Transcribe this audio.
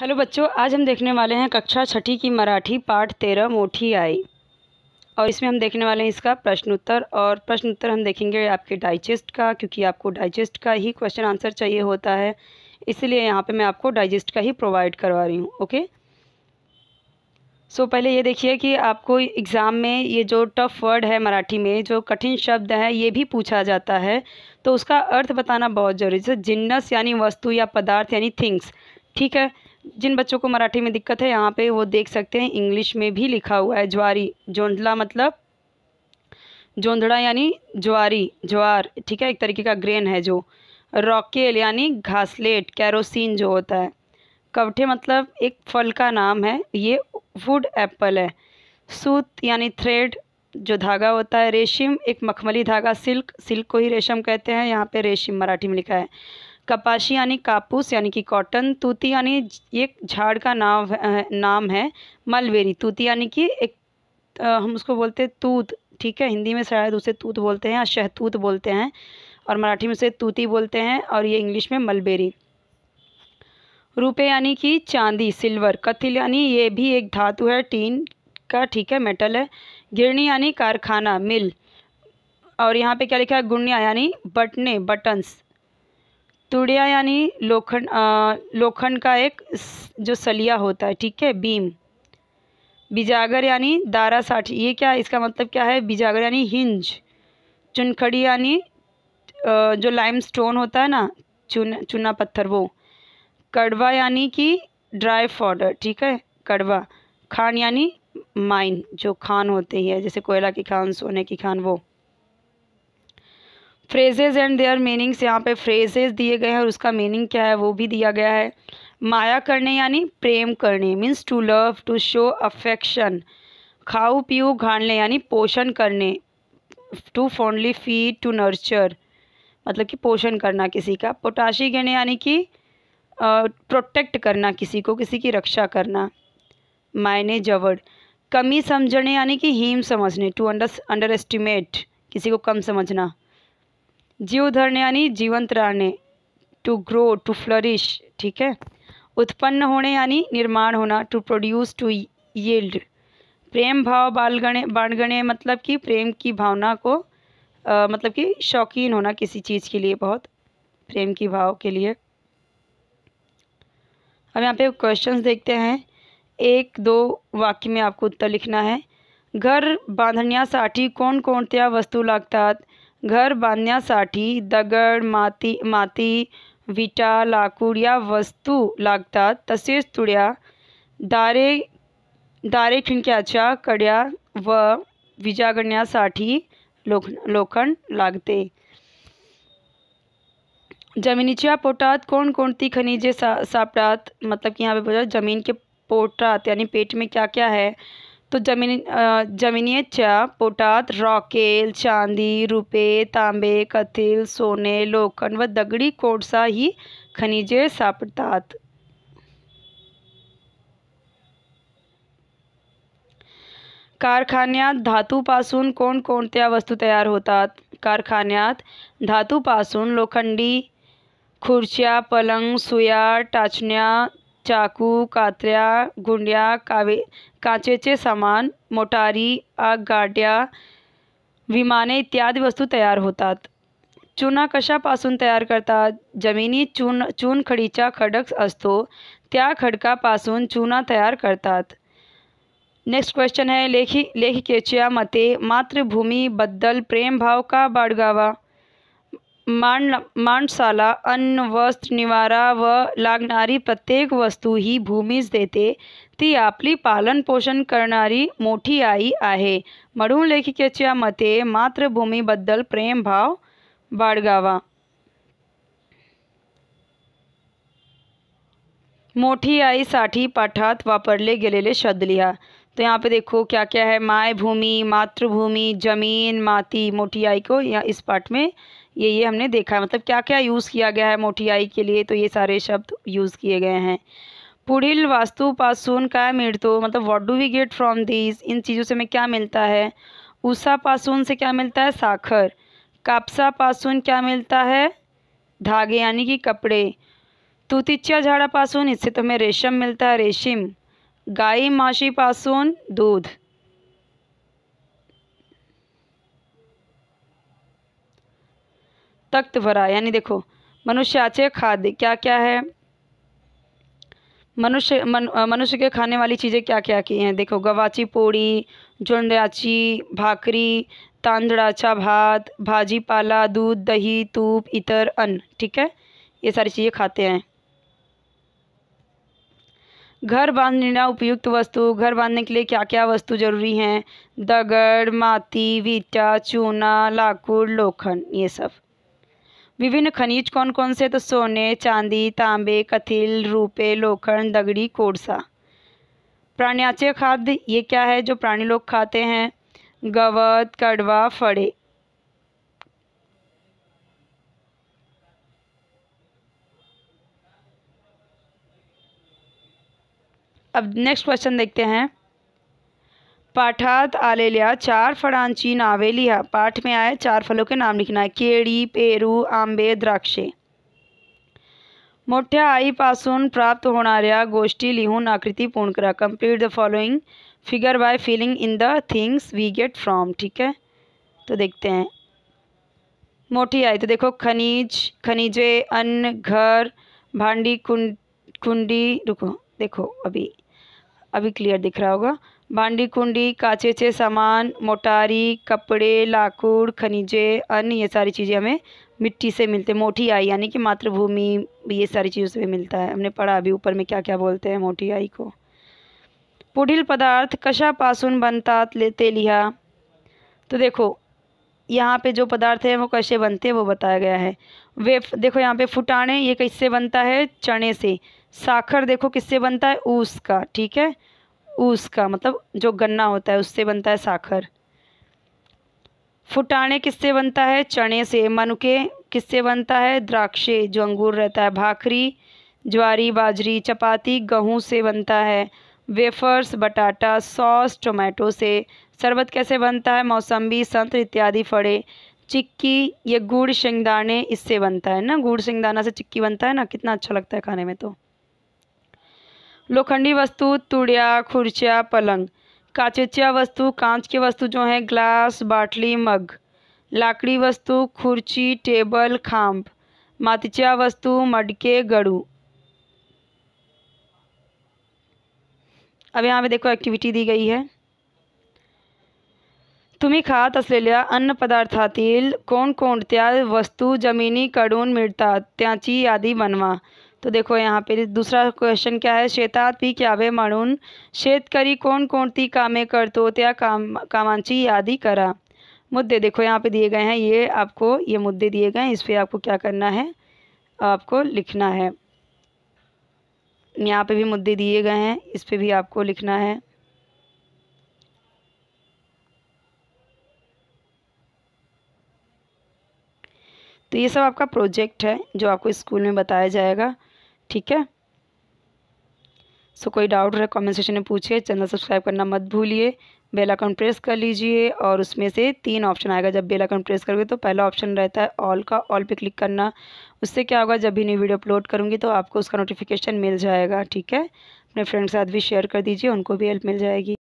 hello बच्चों आज हम देखने वाले हैं कक्षा छठी की मराठी पाठ तेरह मोठी आई और इसमें हम देखने वाले हैं इसका प्रश्न उत्तर और प्रश्न उत्तर हम देखेंगे आपके डाइजेस्ट का क्योंकि आपको डाइजेस्ट का ही क्वेश्चन आंसर चाहिए होता है इसलिए यहाँ पे मैं आपको डाइजेस्ट का ही प्रोवाइड करवा रही हूँ ओके सो so, पहले ये देखिए कि आपको एग्ज़ाम में ये जो टफ़ वर्ड है मराठी में जो कठिन शब्द है ये भी पूछा जाता है तो उसका अर्थ बताना बहुत ज़रूरी जैसे जिन्नस यानी वस्तु या पदार्थ यानी थिंग्स ठीक है जिन बच्चों को मराठी में दिक्कत है यहाँ पे वो देख सकते हैं इंग्लिश में भी लिखा हुआ है ज्वारी जोंधला मतलब जोंधड़ा यानी ज्वारी ज्वार ठीक है एक तरीके का ग्रेन है जो रॉकेल यानी घासलेट कैरोसिन जो होता है कवठे मतलब एक फल का नाम है ये वुड एप्पल है सूत यानी थ्रेड जो धागा होता है रेशम एक मखमली धागा सिल्क सिल्क को ही रेशम कहते हैं यहाँ पे रेशम मराठी में लिखा है कपाशी यानी कापूस यानी कि कॉटन तूती यानी एक झाड़ का नाम नाम है मलबेरी तूती यानी कि एक हम उसको बोलते हैं तूत ठीक है हिंदी में शायद उसे तूत बोलते हैं या शहतूत बोलते हैं और मराठी में उसे तूती बोलते हैं और ये इंग्लिश में मलबेरी रुपये यानी कि चांदी सिल्वर कथिल यानी ये भी एक धातु है टीन का ठीक है मेटल है गिरनी यानी कारखाना मिल और यहाँ पे क्या लिखा है गुणिया यानी बटने बटन्स तुड़िया यानी लोखंड लोखंड का एक जो सलिया होता है ठीक है बीम बिजागर यानी दारा साठी ये क्या इसका मतलब क्या है बिजागर यानी हिंज चुनखड़ी यानी जो लाइम स्टोन होता है ना चुन चुना पत्थर वो कड़वा यानी कि ड्राई फॉर्डर ठीक है कड़वा खान यानी माइन जो खान होती है जैसे कोयला की खान सोने की खान वो फ्रेजेज एंड देयर मीनिंग्स यहाँ पे फ्रेजेज दिए गए हैं और उसका मीनिंग क्या है वो भी दिया गया है माया करने यानी प्रेम करने means to love to show affection खाऊ पीऊ घाड़ने यानी पोषण करने to fondly feed to nurture मतलब कि पोषण करना किसी का पोटाशी कहने यानी कि प्रोटेक्ट करना किसी को किसी की रक्षा करना मायने जवड़ कमी समझने यानी कि हीम समझने टू अंडर अंडर एस्टिमेट किसी को कम समझना जीव धरने यानी जीवंत रहने टू ग्रो टू फ्लरिश ठीक है उत्पन्न होने यानी निर्माण होना टू प्रोड्यूस टू यील्ड प्रेम भाव बालगणे बाणगणे मतलब कि प्रेम की भावना को आ, मतलब कि शौकीन होना किसी चीज़ के लिए बहुत प्रेम की भाव के लिए अब यहाँ पे क्वेश्चंस देखते हैं एक दो वाक्य में आपको उत्तर लिखना है घर बांधनिया साठी कौन कोणत्या वस्तु लागतात घर बांधण्यासाठी दगड माती माती विटा लाकूड या वस्तू लागतात तसेच तुळ्या दारे दारे खिणक्याच्या कड्या व विजागण्यासाठी लोख लोखंड लागते जमिनीच्या पोटात कोणकोणती खनिजे सा सापडात मतलब कि यहाँ पे बोला जमीन के पोटात यानी पेट में क्या क्या है तो जमीन जमीनी चाप अच्छा, पोटात रॉकेल चांदी रुपये तांबे कथिल सोने लोखंड व दगडी कोडसा ही खनिजे सापडतात कारखान्यात धातूपासून कोणकोणत्या वस्तू तयार होतात कारखान्यात धातूपासून लोखंडी खुर्च्या पलंग सुया टाचण्या चाकू कातरिया गुंडिया कावे काचेचे सामान मोटारी आग गाड़िया विमाने इत्यादि वस्तु तैयार होता चुना कशापासन तैयार करता जमीनी चून का खडक अतो त्या खड़कापासन चूना तैयार करता नेक्स्ट क्वेश्चन है लेखी लेखिकेच्या मते प्रेम भाव का बाड़गावा मान मांडसाला अन्न वस्त्र निवारा व लागणारी प्रत्येक वस्तु ही भूमिस देते ती आपली पालन पोषण करणारी मोठी आई आहे म्हणून लेखिकेच्या मते मातृभूमीबद्दल प्रेमभाव बाळगावा मोठी आईसाठी पाठात वापरले गेलेले शब्द लिहा तो यहाँ पे देखो क्या क्या है माय भूमि मातृभूमि जमीन माती मोठी आई को या इस पाठ में ये ये हमने देखा है मतलब क्या क्या यूज़ किया गया है मोटियाई के लिए तो ये सारे शब्द यूज़ किए गए हैं पुढ़िल वास्तु का काय तो मतलब what do we get from this इन चीज़ों से हमें क्या मिलता है पासून से क्या मिलता है साखर कापसा पासून क्या मिलता है धागे यानी कि कपड़े झाड़ा पासून इससे तो हमें रेशम मिलता है रेशम गाय माशी पासून दूध तख्त भरा यानी देखो मनुष्य आचे खाद्य क्या क्या है मनुष्य मन, मनुष्य के खाने वाली चीज़ें क्या क्या की हैं देखो गवाची पोड़ी जोंडयाची भाकरी तांदड़ाचा भात भाजी पाला दूध दही तूप इतर अन्न ठीक है ये सारी चीज़ें खाते हैं घर बांधना उपयुक्त वस्तु घर बांधने के लिए क्या क्या वस्तु जरूरी हैं दगड़ माती वीटा चूना लाकुड़ लोखंड ये सब विभिन्न खनिज कौन कौन से तो सोने चांदी तांबे कथिल रूपे लोखंड दगड़ी कोरसा प्राण्याचय खाद्य ये क्या है जो प्राणी लोग खाते हैं गवत कड़वा फड़े अब नेक्स्ट क्वेश्चन देखते हैं पाठात लिया चार फड़ांची नावे लिहा पाठ में आए चार फलों के नाम लिखना है केड़ी पेरू आंबे द्राक्षे मोठ्या पासून प्राप्त होना गोष्टी लिहून आकृति पूर्ण करा complete the following figure by filling in the things we get from ठीक है तो देखते हैं मोटी आई तो देखो खनिज खनिजे अन्न घर भांडी कुंडी रुको देखो अभी अभी क्लियर दिख रहा होगा भांडी कुंडी कांचे सामान मोटारी कपड़े लाकूड़ खनिजे अन्य ये सारी चीज़ें हमें मिट्टी से मिलते हैं मोटी आई यानी कि मातृभूमि ये सारी चीज़ों से मिलता है हमने पढ़ा अभी ऊपर में क्या क्या बोलते हैं मोटी आई को पुढील पदार्थ पासुन बनता लेते लिहा तो देखो यहाँ पे जो पदार्थ है वो कैसे बनते हैं वो बताया गया है वे देखो यहाँ पे फुटाने ये किससे बनता है चने से साखर देखो किससे बनता है ऊस का ठीक है ऊस का मतलब जो गन्ना होता है उससे बनता है साखर फुटाने किससे बनता है चने से मनुके किससे बनता है द्राक्षे जो अंगूर रहता है भाखरी ज्वारी बाजरी चपाती गेहूँ से बनता है वेफर्स बटाटा सॉस टोमेटो से शरबत कैसे बनता है मौसम्बी संतर इत्यादि फड़े चिक्की ये गुड़ शेंगदाने इससे बनता है ना गुड़ शेंगदाना से चिक्की बनता है ना कितना अच्छा लगता है खाने में तो लोखंडी वस्तु तुड़िया खुर्चिया पलंग काचेचिया वस्तु कांच की वस्तु जो है ग्लास बाटली मग लाकड़ी वस्तु खुर्ची टेबल खांब मातिचिया वस्तु मडके गड़ू अब यहाँ पे देखो एक्टिविटी दी गई है तुम्ही खात असलेल्या अन्न पदार्थातील कोणकोणत्या वस्तू जमिनी कडून मिळतात त्याची यादी बनवा तो देखो यहाँ पे दूसरा क्वेश्चन क्या है शेतात भी क्यावे म्हणून कौन कोण कोणती कामे करतो त्या काम कामांची यादी करा मुद्दे देखो यहाँ पे दिए गए हैं ये आपको ये मुद्दे दिए गए हैं इस पर आपको क्या करना है आपको लिखना है यहाँ पे भी मुद्दे दिए गए हैं इस पर भी आपको लिखना है तो ये सब आपका प्रोजेक्ट है जो आपको स्कूल में बताया जाएगा ठीक है सो so, कोई डाउट रहे कमेंट सेक्शन में पूछिए चैनल सब्सक्राइब करना मत भूलिए बेल आइकन प्रेस कर लीजिए और उसमें से तीन ऑप्शन आएगा जब बेल आइकन प्रेस करोगे तो पहला ऑप्शन रहता है ऑल का ऑल पे क्लिक करना उससे क्या होगा जब भी नई वीडियो अपलोड करूँगी तो आपको उसका नोटिफिकेशन मिल जाएगा ठीक है अपने फ्रेंड के साथ भी शेयर कर दीजिए उनको भी हेल्प मिल जाएगी